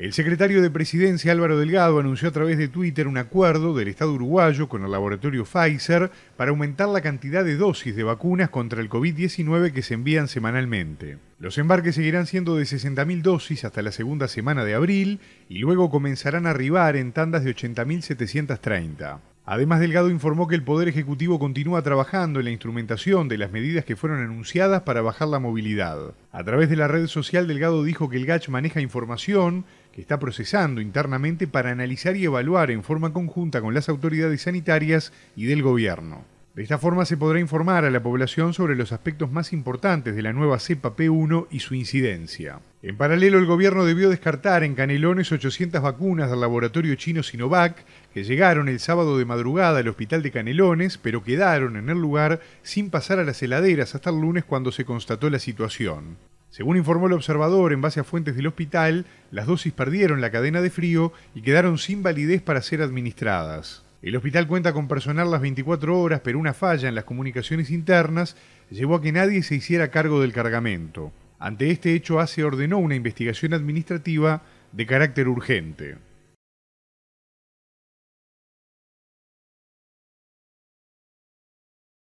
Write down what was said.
El secretario de Presidencia Álvaro Delgado anunció a través de Twitter un acuerdo del Estado uruguayo con el laboratorio Pfizer para aumentar la cantidad de dosis de vacunas contra el COVID-19 que se envían semanalmente. Los embarques seguirán siendo de 60.000 dosis hasta la segunda semana de abril y luego comenzarán a arribar en tandas de 80.730. Además, Delgado informó que el Poder Ejecutivo continúa trabajando en la instrumentación de las medidas que fueron anunciadas para bajar la movilidad. A través de la red social, Delgado dijo que el GACH maneja información que está procesando internamente para analizar y evaluar en forma conjunta con las autoridades sanitarias y del gobierno. De esta forma se podrá informar a la población sobre los aspectos más importantes de la nueva cepa P1 y su incidencia. En paralelo, el gobierno debió descartar en Canelones 800 vacunas del laboratorio chino Sinovac que llegaron el sábado de madrugada al hospital de Canelones, pero quedaron en el lugar sin pasar a las heladeras hasta el lunes cuando se constató la situación. Según informó el observador, en base a fuentes del hospital, las dosis perdieron la cadena de frío y quedaron sin validez para ser administradas. El hospital cuenta con personal las 24 horas, pero una falla en las comunicaciones internas llevó a que nadie se hiciera cargo del cargamento. Ante este hecho, ACE ordenó una investigación administrativa de carácter urgente.